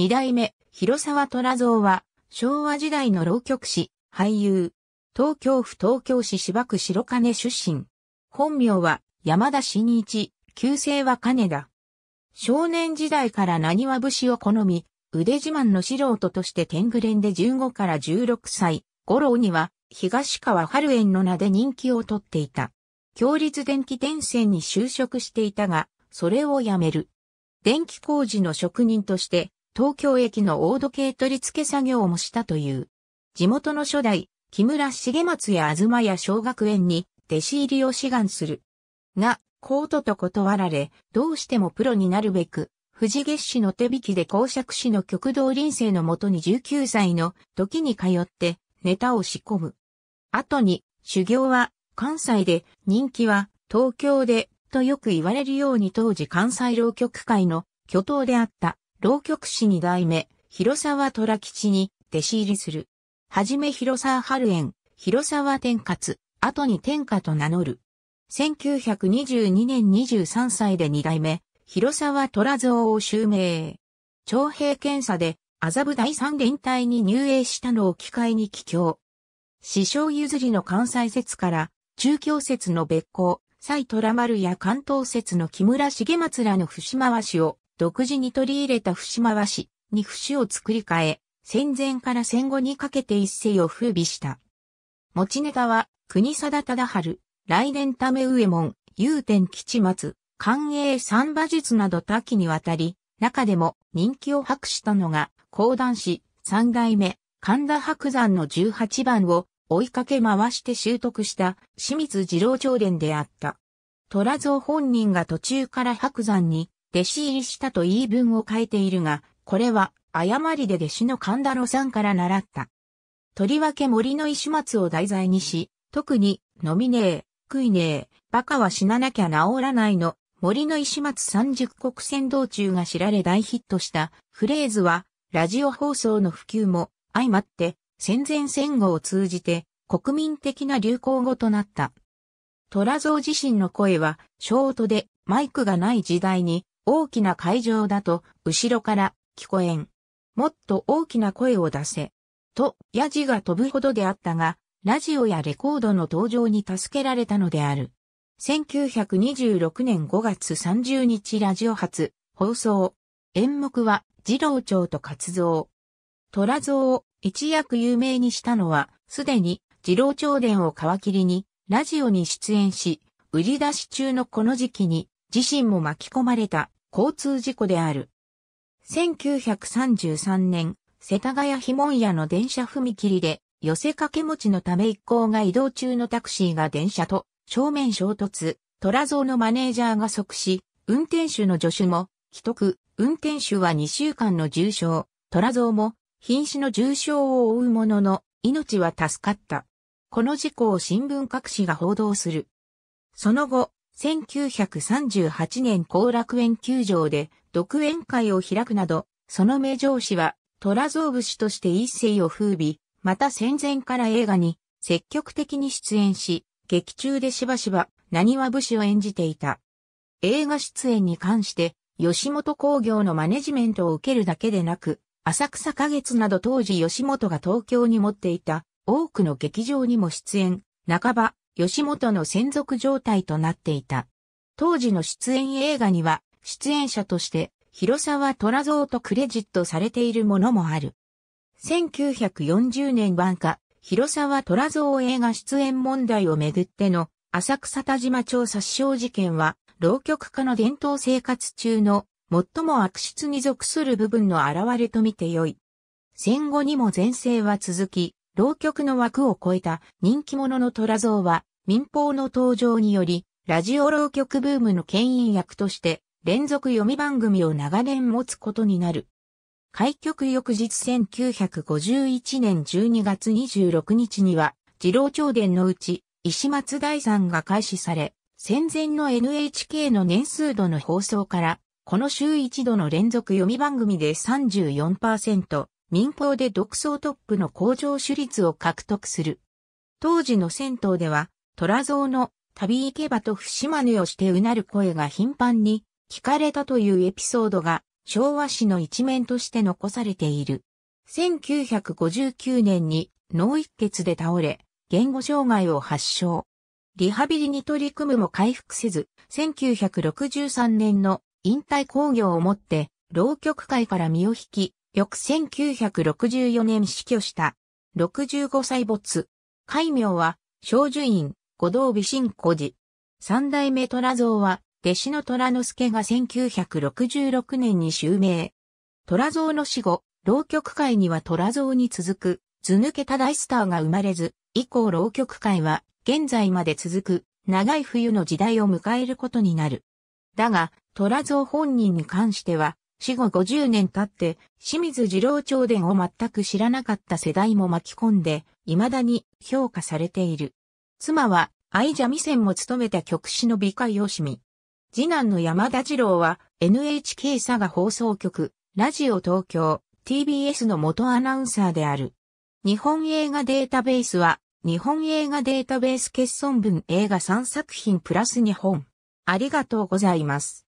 二代目、広沢虎蔵は、昭和時代の浪曲師、俳優、東京府東京市芝区白金出身。本名は、山田新一、旧姓は金田。少年時代から何は節を好み、腕自慢の素人として天狗連で15から16歳、五郎には、東川春園の名で人気を取っていた。共立電気電線に就職していたが、それを辞める。電気工事の職人として、東京駅の大時計取り付け作業もしたという。地元の初代、木村重松や東や小学園に弟子入りを志願する。が、コートと断られ、どうしてもプロになるべく、藤月氏の手引きで公爵氏の極道臨生のもとに19歳の時に通ってネタを仕込む。後に修行は関西で人気は東京でとよく言われるように当時関西浪曲界の巨頭であった浪曲師二代目、広沢虎吉に弟子入りする。はじめ広沢春園、広沢天活、後に天下と名乗る。1922年23歳で二代目、広沢虎蔵を襲名。徴兵検査で麻布第三連隊に入営したのを機会に帰郷。師匠譲りの関西説から、中京説の別校、蔡虎丸や関東説の木村重松らの節回しを独自に取り入れた節回しに節を作り変え、戦前から戦後にかけて一世を風靡した。持ちネタは、国貞忠春、来年ため上門、祐天吉松、寛永三馬術など多岐にわたり、中でも人気を博したのが、講談師三代目、神田白山の十八番を追いかけ回して習得した清水二郎長伝であった。虎蔵本人が途中から白山に弟子入りしたと言い分を変えているが、これは誤りで弟子の神田路さんから習った。とりわけ森の石松を題材にし、特に、飲みねえ、食いねえ、バカは死ななきゃ治らないの、森の石松三十国戦道中が知られ大ヒットしたフレーズは、ラジオ放送の普及も相まって、戦前戦後を通じて国民的な流行語となった。虎蔵自身の声は、ショートでマイクがない時代に大きな会場だと、後ろから聞こえん。もっと大きな声を出せ。と、ヤジが飛ぶほどであったが、ラジオやレコードの登場に助けられたのである。1926年5月30日ラジオ発、放送。演目は、二郎町と活動。虎像を一躍有名にしたのは、すでに二郎町伝を皮切りに、ラジオに出演し、売り出し中のこの時期に、自身も巻き込まれた交通事故である。1933年、世田谷碑文屋の電車踏切で、寄せ掛け持ちのため一行が移動中のタクシーが電車と正面衝突、虎像のマネージャーが即死、運転手の助手も、既得、運転手は2週間の重傷、虎像も、瀕死の重傷を負うものの、命は助かった。この事故を新聞各紙が報道する。その後、1938年後楽園球場で独演会を開くなど、その名城市は、虎像節として一世を風靡、また戦前から映画に積極的に出演し、劇中でしばしば何は武士を演じていた。映画出演に関して、吉本工業のマネジメントを受けるだけでなく、浅草花月など当時吉本が東京に持っていた多くの劇場にも出演、半ば吉本の専属状態となっていた。当時の出演映画には、出演者として、広沢虎蔵とクレジットされているものもある。1940年版下、広沢虎蔵映画出演問題をめぐっての浅草田島町殺傷事件は、浪曲家の伝統生活中の最も悪質に属する部分の現れとみてよい。戦後にも前世は続き、浪曲の枠を超えた人気者の虎像は民放の登場により、ラジオ浪曲ブームの牽引役として連続読み番組を長年持つことになる。開局翌日1951年12月26日には、二郎朝伝のうち、石松大さんが開始され、戦前の NHK の年数度の放送から、この週一度の連続読み番組で34%、民放で独創トップの工場主率を獲得する。当時の銭湯では、虎像の旅行けばと節真似をしてうなる声が頻繁に聞かれたというエピソードが昭和史の一面として残されている。1959年に脳一血で倒れ、言語障害を発症。リハビリに取り組むも回復せず、1963年の引退工業をもって、浪曲界から身を引き、翌1964年死去した。65歳没。戒名は、小樹院、五道美神古寺。三代目虎像は、弟子の虎之助が1966年に襲名。虎像の死後、浪曲界には虎像に続く、図抜けた大スターが生まれず、以降浪曲界は、現在まで続く、長い冬の時代を迎えることになる。だが、虎像本人に関しては、死後50年経って、清水二郎長伝を全く知らなかった世代も巻き込んで、未だに評価されている。妻は、愛者未線も務めた曲子の美化用紙み。次男の山田二郎は、NHK 佐賀放送局、ラジオ東京、TBS の元アナウンサーである。日本映画データベースは、日本映画データベース欠損分映画3作品プラス日本。ありがとうございます。